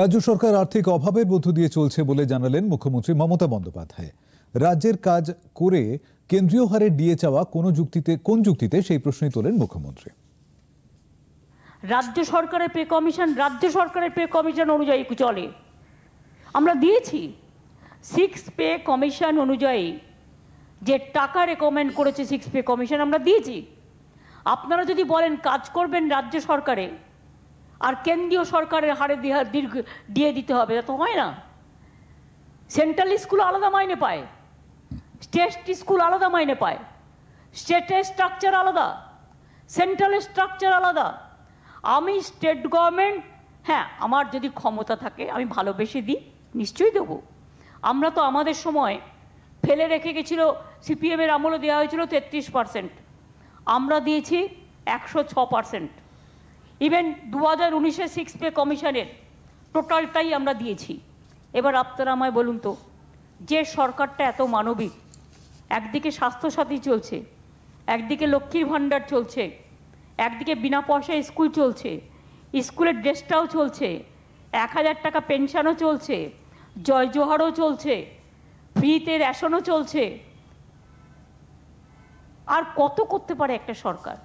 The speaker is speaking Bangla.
রাজ্য সরকার আর্থিক অভাবের মধ্য দিয়ে চলছে বলে জানালেন মুখ্যমন্ত্রী মমতা বন্দ্যোপাধ্যায় রাজ্যের কাজ করে কেন্দ্রীয় হারে ডিএ চাওয়া কোন যুক্তিতে কোন যুক্তিতে সেই প্রশ্নই তোলেন মুখ্যমন্ত্রী রাজ্য সরকারের পে কমিশন রাজ্য সরকারের পে কমিশন অনুযায়ী চলে আমরা দিয়েছি সিক্স পে কমিশন অনুযায়ী যে টাকা রেকমেন্ড করেছে সিক্স পে কমিশন আমরা দিয়েছি আপনারা যদি বলেন কাজ করবেন রাজ্য সরকারে আর কেন্দ্রীয় সরকারের হারে দীর্ঘ দিয়ে দিতে হবে এটা তো হয় না সেন্ট্রাল স্কুল আলাদা মাইনে পায় স্টেট স্কুল আলাদা মাইনে পায় স্টেটের স্ট্রাকচার আলাদা সেন্ট্রালের স্ট্রাকচার আলাদা আমি স্টেট গভর্নমেন্ট হ্যাঁ আমার যদি ক্ষমতা থাকে আমি ভালোবেসে দিই নিশ্চয়ই দেব আমরা তো আমাদের সময় ফেলে রেখে গেছিল সিপিএমের আমলে দেওয়া হয়েছিল তেত্রিশ পার্সেন্ট আমরা দিয়েছি একশো ছ পার্সেন্ট ইভেন দু হাজার উনিশে সিক্স পে কমিশনের টোটালটাই আমরা দিয়েছি এবার আপনারা আমায় বলুন তো যে সরকারটা এত মানবিক একদিকে স্বাস্থ্যসাথী চলছে একদিকে লক্ষ্মীর ভাণ্ডার চলছে একদিকে বিনা পয়সায় স্কুল চলছে স্কুলের ড্রেসটাও চলছে এক হাজার টাকা পেনশনও চলছে জয় জোহারও চলছে ফ্রিতে রেশনও চলছে আর কত করতে পারে একটা সরকার